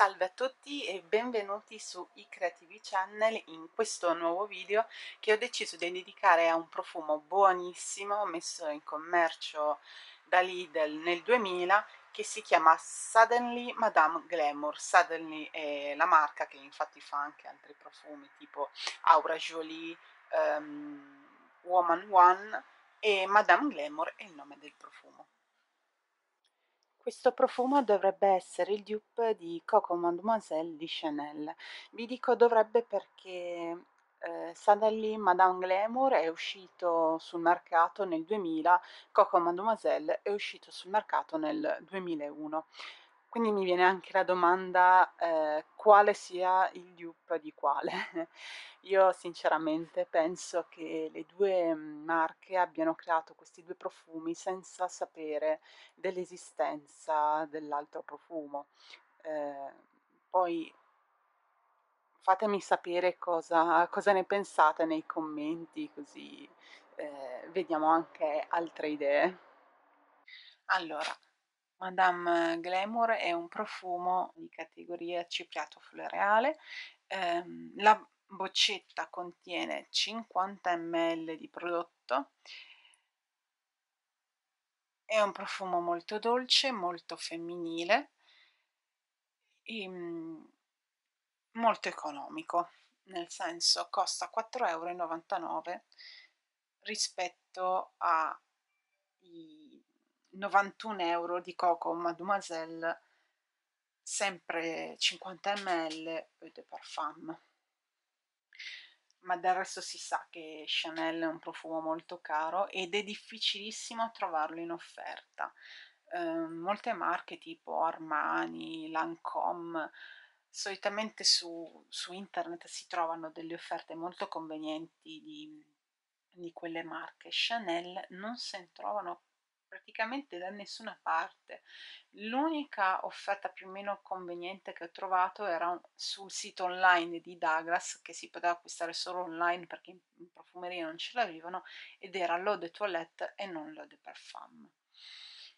Salve a tutti e benvenuti su i Creativi Channel in questo nuovo video che ho deciso di dedicare a un profumo buonissimo messo in commercio da Lidl nel 2000 che si chiama Suddenly Madame Glamour. Suddenly è la marca che infatti fa anche altri profumi tipo Aura Jolie, um, Woman One e Madame Glamour è il nome del profumo. Questo profumo dovrebbe essere il dupe di Coco Mademoiselle di Chanel. Vi dico dovrebbe perché eh, Suddenly Madame Glamour è uscito sul mercato nel 2000, Coco Mademoiselle è uscito sul mercato nel 2001. Quindi mi viene anche la domanda eh, quale sia il dupe di quale. Io sinceramente penso che le due marche abbiano creato questi due profumi senza sapere dell'esistenza dell'altro profumo. Eh, poi fatemi sapere cosa, cosa, ne pensate nei commenti, così eh, vediamo anche altre idee. Allora, Madame Glamour è un profumo di categoria cipriato floreale, eh, la boccetta contiene 50 ml di prodotto, è un profumo molto dolce, molto femminile e ehm, molto economico, nel senso costa 4,99 euro rispetto ai 91 euro di Coco Mademoiselle, sempre 50 ml Eau de Parfum. Ma del resto si sa che Chanel è un profumo molto caro ed è difficilissimo trovarlo in offerta. Eh, molte marche tipo Armani, Lancome, solitamente su, su, internet si trovano delle offerte molto convenienti di, di quelle marche. Chanel non se ne trovano praticamente da nessuna parte. L'unica offerta più o meno conveniente che ho trovato era sul sito online di Douglas, che si poteva acquistare solo online perché in profumeria non ce l'avevano, ed era l'eau de toilette e non l'eau de parfum.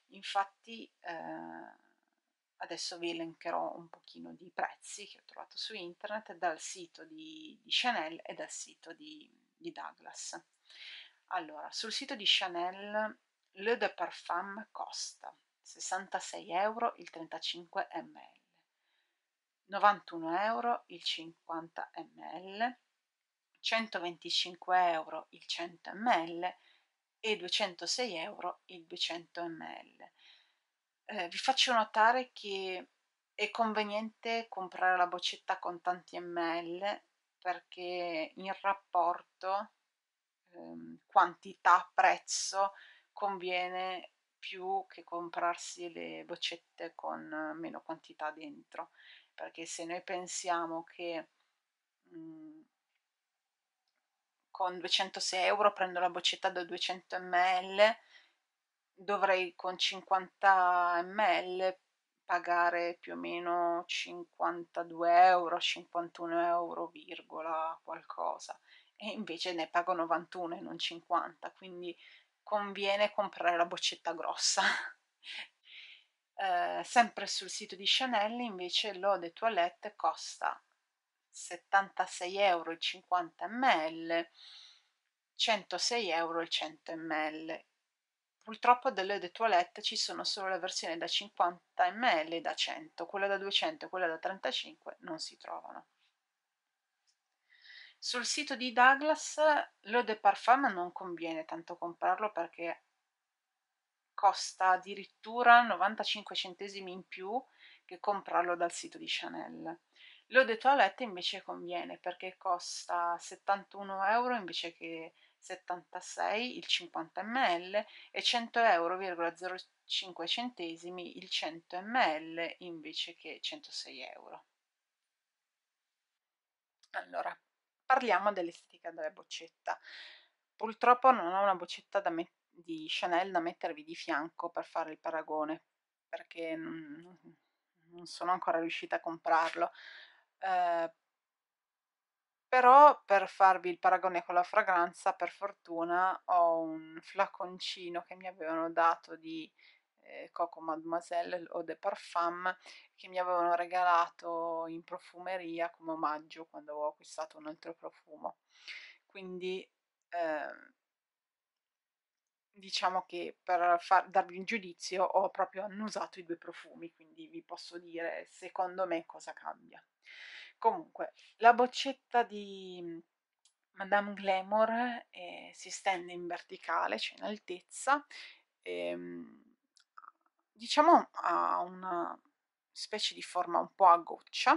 Infatti eh, adesso vi elencherò un pochino di prezzi che ho trovato su internet dal sito di, di Chanel e dal sito di, di Douglas. Allora, sul sito di Chanel le de Parfum costa 66 euro il 35 ml, 91 euro il 50 ml, 125 euro il 100 ml e 206 euro il 200 ml. Eh, vi faccio notare che è conveniente comprare la boccetta con tanti ml perché in rapporto ehm, quantità-prezzo conviene più che comprarsi le boccette con eh, meno quantità dentro perché se noi pensiamo che mh, mm, con 206 euro prendo la boccetta da 200 ml dovrei con 50 ml pagare più o meno 52 euro 51 euro virgola qualcosa e invece ne pago 91 e non 50 quindi conviene comprare la boccetta grossa. eh, sempre sul sito di Chanel invece l'eau de toilette costa 76,50 euro il ml, 106 euro il 100 ml. Purtroppo delle de toilette ci sono solo le versioni da 50 ml e da 100, quella da 200 e quella da 35 non si trovano. Sul sito di Douglas l'eau de parfum non conviene tanto comprarlo perché costa addirittura 95 centesimi in più che comprarlo dal sito di Chanel. L'eau de toilette invece conviene perché costa 71 euro invece che 76 il 50 ml e 100 euro centesimi il 100 ml invece che 106 euro. Allora, parliamo dell'estetica della boccetta. Purtroppo non ho una boccetta di Chanel da mettervi di fianco per fare il paragone, perché non, non sono ancora riuscita a comprarlo. Eh, però per farvi il paragone con la fragranza, per fortuna ho un flaconcino che mi avevano dato di eh, Coco Mademoiselle o de Parfum che mi avevano regalato in profumeria come omaggio quando avevo acquistato un altro profumo quindi eh, diciamo che per far, darvi un giudizio ho proprio annusato i due profumi, quindi vi posso dire secondo me cosa cambia. Comunque, la boccetta di Madame Glamour eh, si stende in verticale, cioè in altezza, ehm, diciamo ha una specie di forma un po' a goccia,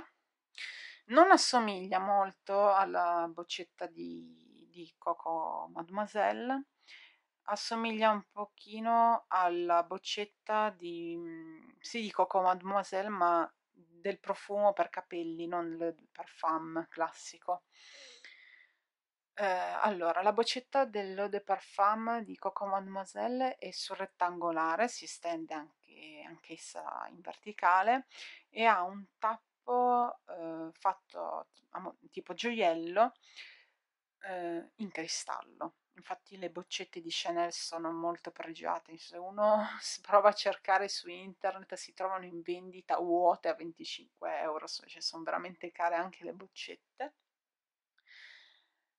non assomiglia molto alla boccetta di, di Coco Mademoiselle, assomiglia un pochino alla boccetta di, mm, sì, di Coco Mademoiselle, ma del profumo per capelli, non il parfum classico. Eh, allora, la boccetta dell'eau de parfum di Coco Mademoiselle è sul rettangolare, si estende anche e anch'essa in verticale e ha un tappo eh, fatto tipo gioiello eh, in cristallo infatti le boccette di Chanel sono molto pregiate se uno prova a cercare su internet si trovano in vendita vuote a 25 euro cioè sono veramente care anche le boccette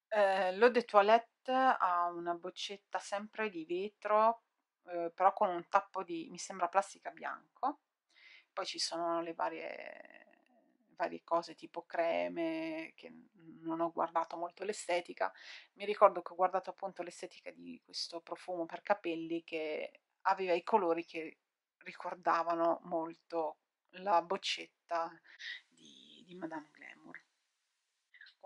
eh, l'eau de toilette ha una boccetta sempre di vetro Uhm, però con un tappo di, mi sembra, plastica bianco. Poi ci sono le varie, varie cose tipo creme, che non ho guardato molto l'estetica. Mi ricordo che ho guardato appunto l'estetica di questo profumo per capelli che aveva i colori che ricordavano molto la boccetta di, di Madame Glamour.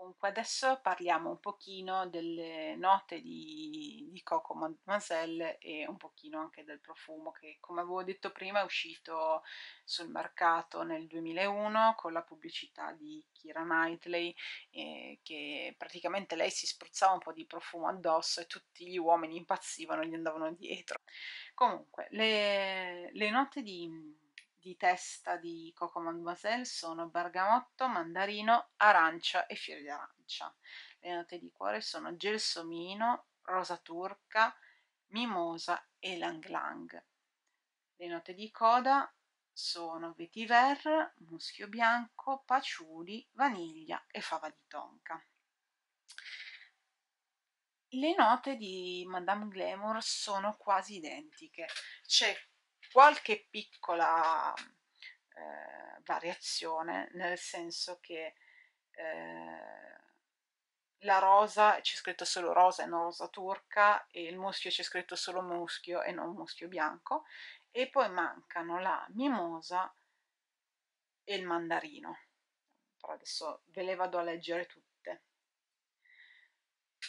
Comunque adesso parliamo un pochino delle note di, di Coco Mademoiselle e un pochino anche del profumo che come avevo detto prima è uscito sul mercato nel 2001 con la pubblicità di Kira Knightley eh, che praticamente lei si spruzzava un po' di profumo addosso e tutti gli uomini impazzivano e gli andavano dietro. Comunque le, le note di di testa di Coco Mademoiselle sono bergamotto, mandarino, arancia e fiori d'arancia. Le note di cuore sono gelsomino, rosa turca, mimosa e lang lang. Le note di coda sono vetiver, muschio bianco, paciuli, vaniglia e fava di tonca. Le note di Madame Glamour sono quasi identiche, c'è qualche piccola eh, variazione, nel senso che eh, la rosa c'è scritto solo rosa e non rosa turca, e il muschio c'è scritto solo muschio e non muschio bianco, e poi mancano la mimosa e il mandarino. Però adesso ve le vado a leggere tutte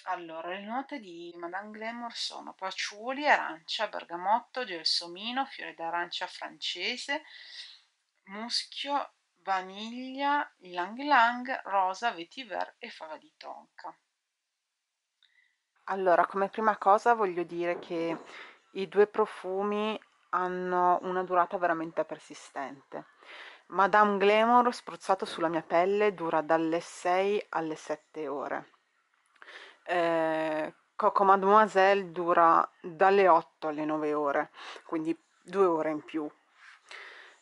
allora, le note di Madame Glamour sono paciuli, arancia, bergamotto, gelsomino, fiore d'arancia francese, muschio, vaniglia, ylang ylang, rosa, vetiver e fava di tonka. Allora, come prima cosa voglio dire che i due profumi hanno una durata veramente persistente. Madame Glamour spruzzato sulla mia pelle dura dalle 6 alle 7 ore eh, Coco Mademoiselle dura dalle 8 alle 9 ore, quindi due ore in più.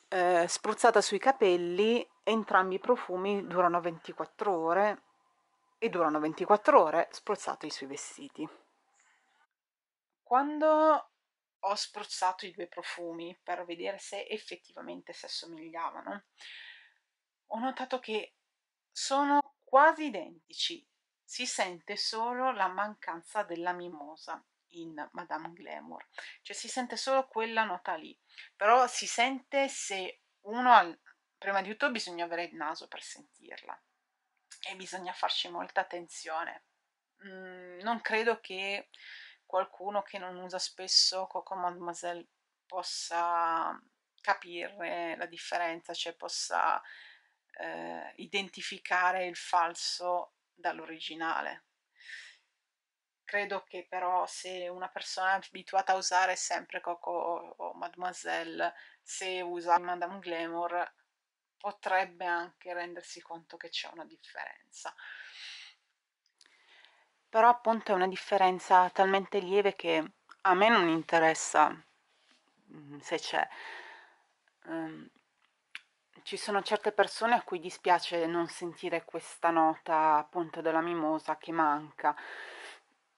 Eh, spruzzata sui capelli, entrambi i profumi durano 24 ore e durano 24 ore spruzzati sui vestiti. Quando ho spruzzato i due profumi per vedere se effettivamente si assomigliavano, ho notato che sono quasi identici, si sente solo la mancanza della mimosa in Madame Glamour, cioè si sente solo quella nota lì, però si sente se uno, ha, prima di tutto bisogna avere il naso per sentirla e bisogna farci molta attenzione. Mm, non credo che qualcuno che non usa spesso Coco Mademoiselle possa capire la differenza, cioè possa eh, identificare il falso dall'originale. Credo che però se una persona è abituata a usare sempre Coco o Mademoiselle, se usa Madame Glamour, potrebbe anche rendersi conto che c'è una differenza. Però appunto è una differenza talmente lieve che a me non interessa mm, se c'è. Ehm, ci sono certe persone a cui dispiace non sentire questa nota appunto della mimosa che manca.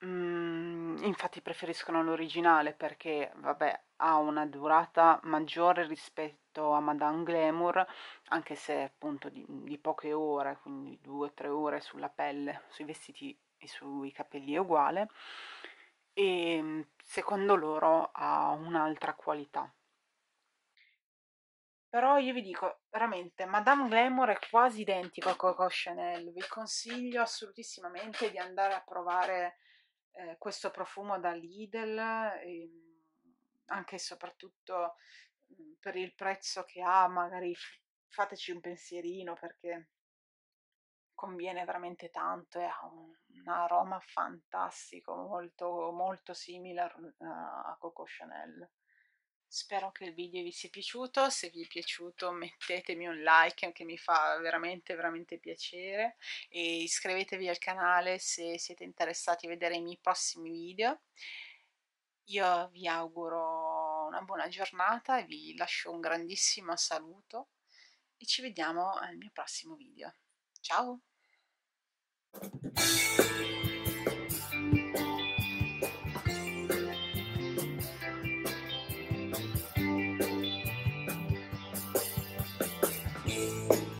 Mm, infatti preferiscono l'originale perché, vabbè, ha una durata maggiore rispetto a Madame Glamour, anche se appunto di, di poche ore, quindi due o tre ore sulla pelle, sui vestiti e sui capelli è uguale, e ehm, secondo loro ha un'altra qualità. Però io vi dico, veramente, Madame Glamour è quasi identico a Coco Chanel. Vi consiglio assolutissimamente di andare a provare eh, questo profumo da Lidl, e, ehm, anche e soprattutto mhmm, per il prezzo che ha, magari fateci un pensierino perché conviene veramente tanto e ha un, un aroma fantastico, molto, molto simile a, a Coco Chanel. Spero che il video vi sia piaciuto, se vi è piaciuto mettetemi un like che mi fa veramente veramente piacere e iscrivetevi al canale se siete interessati a vedere i miei prossimi video. Io vi auguro una buona giornata, vi lascio un grandissimo saluto e ci vediamo al mio prossimo video. Ciao!